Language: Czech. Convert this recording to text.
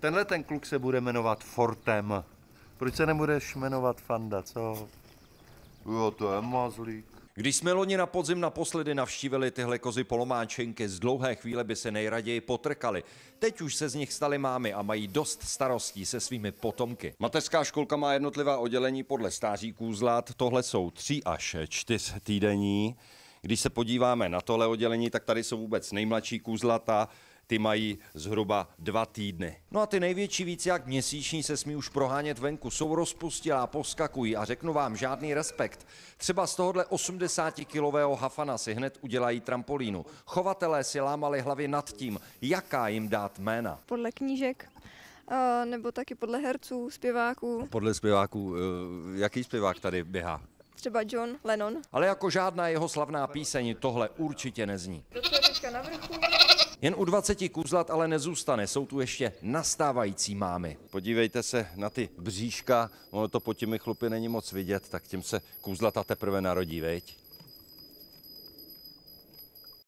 Tenhle ten kluk se bude jmenovat Fortem. Proč se nebudeš jmenovat Fanda, co? Jo, to je mazlík. Když jsme loni na podzim naposledy navštívili tyhle kozy polomáčenky, z dlouhé chvíle by se nejraději potrkali. Teď už se z nich staly mámy a mají dost starostí se svými potomky. Mateřská školka má jednotlivá oddělení podle stáří zlát. Tohle jsou tři až čtyř týdení. Když se podíváme na tohle oddělení, tak tady jsou vůbec nejmladší kůzlata, ty mají zhruba dva týdny. No a ty největší víc jak měsíční se smí už prohánět venku, jsou rozpustilá, poskakují a řeknu vám žádný respekt. Třeba z tohohle 80-kilového hafana si hned udělají trampolínu. Chovatelé si lámali hlavy nad tím, jaká jim dát jména. Podle knížek eh, nebo taky podle herců, zpěváků. Podle zpěváků, eh, jaký zpěvák tady běhá? Třeba John Lennon. Ale jako žádná jeho slavná píseň tohle určitě nezní. Teďka na vrchu. Jen u 20 kůzlat ale nezůstane, jsou tu ještě nastávající mámy. Podívejte se na ty bříška, ono to po těmi chlupy není moc vidět, tak tím se kůzlata teprve narodí, veď?